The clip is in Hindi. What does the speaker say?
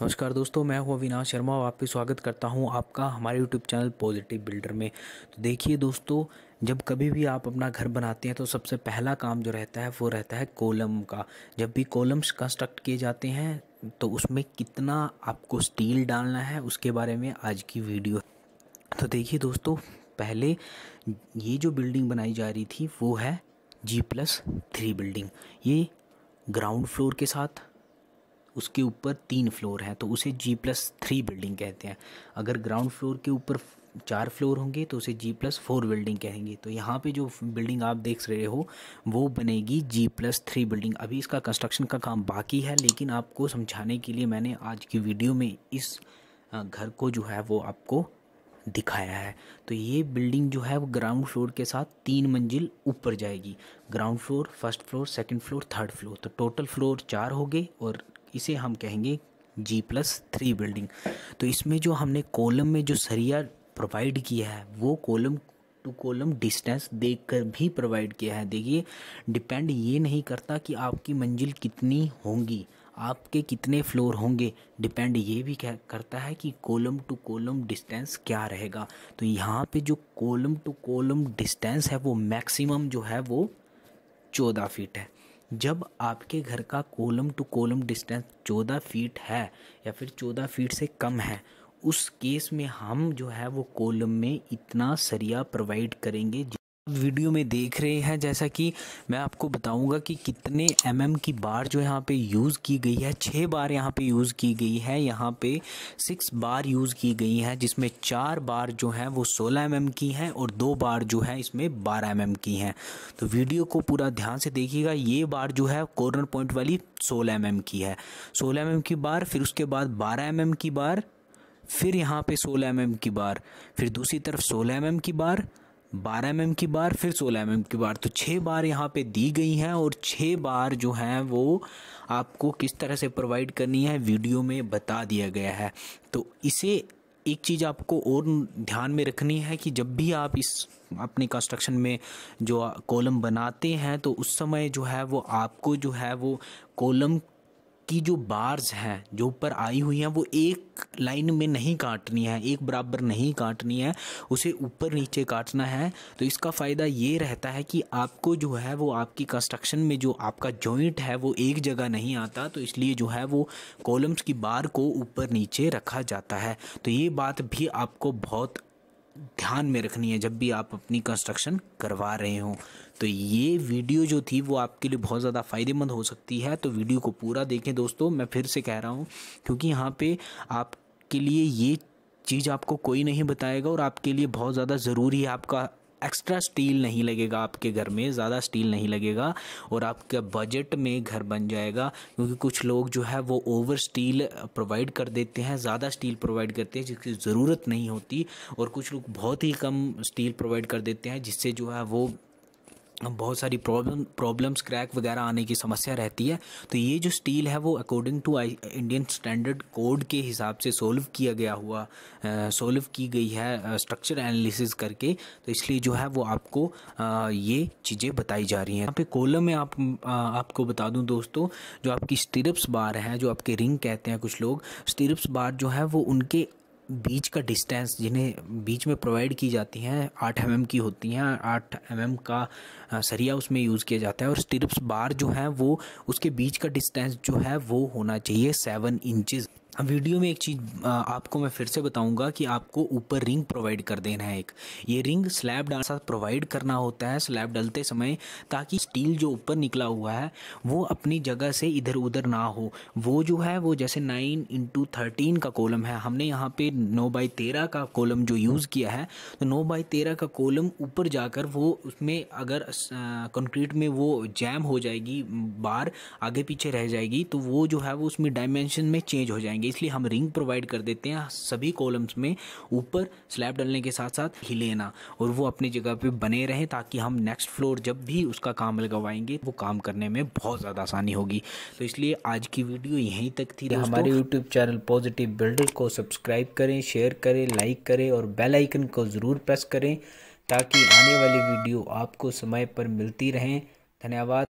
नमस्कार दोस्तों मैं हूं अविनाश शर्मा और आपका स्वागत करता हूं आपका हमारे यूट्यूब चैनल पॉजिटिव बिल्डर में तो देखिए दोस्तों जब कभी भी आप अपना घर बनाते हैं तो सबसे पहला काम जो रहता है वो रहता है कॉलम का जब भी कॉलम्स कंस्ट्रक्ट किए जाते हैं तो उसमें कितना आपको स्टील डालना है उसके बारे में आज की वीडियो तो देखिए दोस्तों पहले ये जो बिल्डिंग बनाई जा रही थी वो है जी प्लस थ्री बिल्डिंग ये ग्राउंड फ्लोर के साथ उसके ऊपर तीन फ्लोर हैं तो उसे जी प्लस थ्री बिल्डिंग कहते हैं अगर ग्राउंड फ्लोर के ऊपर चार फ्लोर होंगे तो उसे जी प्लस फोर बिल्डिंग कहेंगे तो यहाँ पे जो बिल्डिंग आप देख रहे हो वो बनेगी जी प्लस थ्री बिल्डिंग अभी इसका कंस्ट्रक्शन का काम बाकी है लेकिन आपको समझाने के लिए मैंने आज की वीडियो में इस घर को जो है वो आपको दिखाया है तो ये बिल्डिंग जो है वो ग्राउंड फ्लोर के साथ तीन मंजिल ऊपर जाएगी ground floor first floor second floor third floor तो टोटल फ्लोर चार हो गए और इसे हम कहेंगे जी प्लस थ्री बिल्डिंग तो इसमें जो हमने कॉलम में जो सरिया प्रोवाइड किया है वो कॉलम टू कॉलम डिस्टेंस देख कर भी प्रोवाइड किया है देखिए डिपेंड ये नहीं करता कि आपकी मंजिल कितनी होंगी आपके कितने फ्लोर होंगे डिपेंड ये भी करता है कि कॉलम टू कॉलम डिस्टेंस क्या रहेगा तो यहाँ पे जो कॉलम टू कॉलम डिस्टेंस है वो मैक्सिमम जो है वो चौदह फीट है जब आपके घर का कोलम टू कोलम डिस्टेंस चौदह फीट है या फिर चौदह फीट से कम है उस केस में हम जो है वो कोलम में इतना सरिया प्रोवाइड करेंगे वीडियो में देख रहे हैं जैसा कि मैं आपको बताऊंगा कि कितने एम mm की बार जो यहाँ पे यूज़ की गई है छः बार यहाँ पे यूज़ की गई है यहाँ पे सिक्स बार यूज़ की गई है जिसमें चार बार जो है वो सोलह एम mm की हैं और दो बार जो है इसमें बारह एम mm की हैं तो वीडियो को पूरा ध्यान से देखिएगा ये बार जो है कॉर्नर पॉइंट वाली सोलह एम mm की है सोलह एम की बार फिर उसके बाद बारह एम की बार फिर यहाँ पे सोलह एम की बार फिर दूसरी तरफ सोलह एम की बार बारह एम की बार फिर सोलह एम की बार तो छः बार यहाँ पे दी गई हैं और छः बार जो हैं वो आपको किस तरह से प्रोवाइड करनी है वीडियो में बता दिया गया है तो इसे एक चीज़ आपको और ध्यान में रखनी है कि जब भी आप इस अपने कंस्ट्रक्शन में जो कॉलम बनाते हैं तो उस समय जो है वो आपको जो है वो कॉलम की जो बार्स हैं जो ऊपर आई हुई हैं वो एक लाइन में नहीं काटनी है एक बराबर नहीं काटनी है उसे ऊपर नीचे काटना है तो इसका फ़ायदा ये रहता है कि आपको जो है वो आपकी कंस्ट्रक्शन में जो आपका जॉइंट है वो एक जगह नहीं आता तो इसलिए जो है वो कॉलम्स की बार को ऊपर नीचे रखा जाता है तो ये बात भी आपको बहुत ध्यान में रखनी है जब भी आप अपनी कंस्ट्रक्शन करवा रहे हो तो ये वीडियो जो थी वो आपके लिए बहुत ज़्यादा फ़ायदेमंद हो सकती है तो वीडियो को पूरा देखें दोस्तों मैं फिर से कह रहा हूँ क्योंकि यहाँ पे आपके लिए ये चीज़ आपको कोई नहीं बताएगा और आपके लिए बहुत ज़्यादा ज़रूरी है आपका एक्स्ट्रा स्टील नहीं लगेगा आपके घर में ज़्यादा स्टील नहीं लगेगा और आपका बजट में घर बन जाएगा क्योंकि कुछ लोग जो है वो ओवर स्टील प्रोवाइड कर देते हैं ज़्यादा स्टील प्रोवाइड करते हैं जिसकी ज़रूरत नहीं होती और कुछ लोग बहुत ही कम स्टील प्रोवाइड कर देते हैं जिससे जो है वो बहुत सारी प्रॉब्लम प्रॉब्लम्स क्रैक वगैरह आने की समस्या रहती है तो ये जो स्टील है वो according to Indian standard code के हिसाब से सोल्व किया गया हुआ सोल्व की गई है स्ट्रक्चर एनालिसिस करके तो इसलिए जो है वो आपको uh, ये चीज़ें बताई जा रही हैं यहाँ पे कोलम में आप uh, आपको बता दूँ दोस्तों जो आपकी स्टिरप्स बार हैं जो आपके रिंग कहते हैं कुछ लोग स्टिरप्स बार जो है वो उनके बीच का डिस्टेंस जिन्हें बीच में प्रोवाइड की जाती हैं आठ एम की होती हैं आठ एम mm का सरिया उसमें यूज़ किया जाता है और स्टिरप्स बार जो हैं वो उसके बीच का डिस्टेंस जो है वो होना चाहिए सेवन इंचज़ वीडियो में एक चीज़ आपको मैं फिर से बताऊंगा कि आपको ऊपर रिंग प्रोवाइड कर देना है एक ये रिंग स्लैब डाल साथ प्रोवाइड करना होता है स्लैब डलते समय ताकि स्टील जो ऊपर निकला हुआ है वो अपनी जगह से इधर उधर ना हो वो जो है वो जैसे नाइन इंटू थर्टीन का कॉलम है हमने यहाँ पे नौ बाई तेरह का कॉलम जो यूज़ किया है तो नौ बाई तेरह का कॉलम ऊपर जाकर वो उसमें अगर कंक्रीट में वो जैम हो जाएगी बार आगे पीछे रह जाएगी तो वो जो है वो उसमें डायमेंशन में चेंज हो जाएंगे इसलिए हम रिंग प्रोवाइड कर देते हैं सभी कॉलम्स में ऊपर स्लैब डालने के साथ साथ हिलेना और वो अपनी जगह पे बने रहें ताकि हम नेक्स्ट फ्लोर जब भी उसका काम लगवाएंगे वो काम करने में बहुत ज़्यादा आसानी होगी तो इसलिए आज की वीडियो यहीं तक थी हमारे यूट्यूब चैनल पॉजिटिव बिल्डर को सब्सक्राइब करें शेयर करें लाइक करें और बेल आइकन को ज़रूर प्रेस करें ताकि आने वाली वीडियो आपको समय पर मिलती रहें धन्यवाद